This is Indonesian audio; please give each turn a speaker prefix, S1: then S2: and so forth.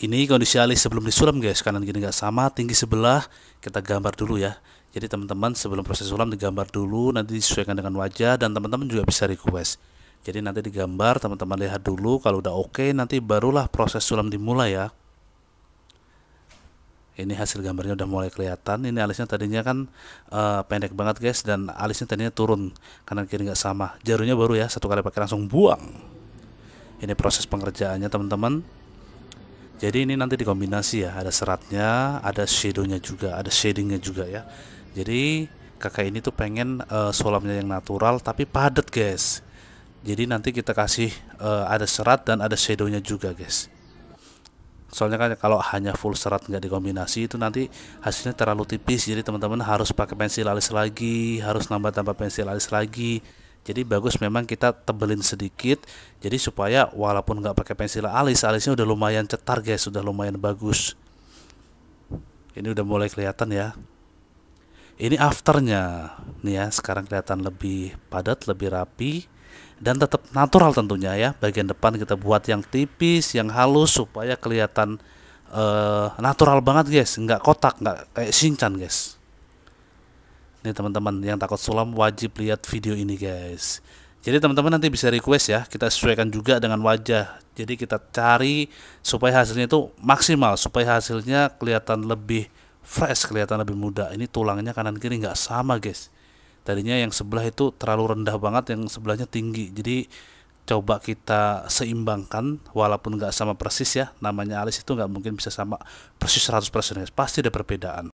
S1: ini kondisi alis sebelum disulam guys kanan kiri nggak sama tinggi sebelah kita gambar dulu ya jadi teman-teman sebelum proses sulam digambar dulu nanti disesuaikan dengan wajah dan teman-teman juga bisa request jadi nanti digambar teman-teman lihat dulu kalau udah oke nanti barulah proses sulam dimulai ya ini hasil gambarnya udah mulai kelihatan ini alisnya tadinya kan uh, pendek banget guys dan alisnya tadinya turun kanan kiri nggak sama jarunya baru ya satu kali pakai langsung buang ini proses pengerjaannya teman-teman jadi ini nanti dikombinasi ya ada seratnya ada shadownya juga ada shadingnya juga ya jadi kakak ini tuh pengen uh, sulamnya yang natural tapi padat guys jadi nanti kita kasih uh, ada serat dan ada shadownya juga guys soalnya kan kalau hanya full serat nggak dikombinasi itu nanti hasilnya terlalu tipis jadi teman-teman harus pakai pensil alis lagi harus nambah-tambah pensil alis lagi jadi bagus memang kita tebelin sedikit jadi supaya walaupun nggak pakai pensil alis alisnya udah lumayan cetar guys sudah lumayan bagus ini udah mulai kelihatan ya ini afternya nih ya sekarang kelihatan lebih padat lebih rapi dan tetap natural tentunya ya bagian depan kita buat yang tipis yang halus supaya kelihatan uh, natural banget guys nggak kotak nggak kayak eh, sinchan guys ini teman-teman yang takut sulam wajib lihat video ini guys. Jadi teman-teman nanti bisa request ya, kita sesuaikan juga dengan wajah. Jadi kita cari supaya hasilnya itu maksimal, supaya hasilnya kelihatan lebih fresh, kelihatan lebih muda. Ini tulangnya kanan kiri nggak sama guys. Tadinya yang sebelah itu terlalu rendah banget, yang sebelahnya tinggi. Jadi coba kita seimbangkan walaupun nggak sama persis ya namanya alis itu nggak mungkin bisa sama persis 100% guys pasti ada perbedaan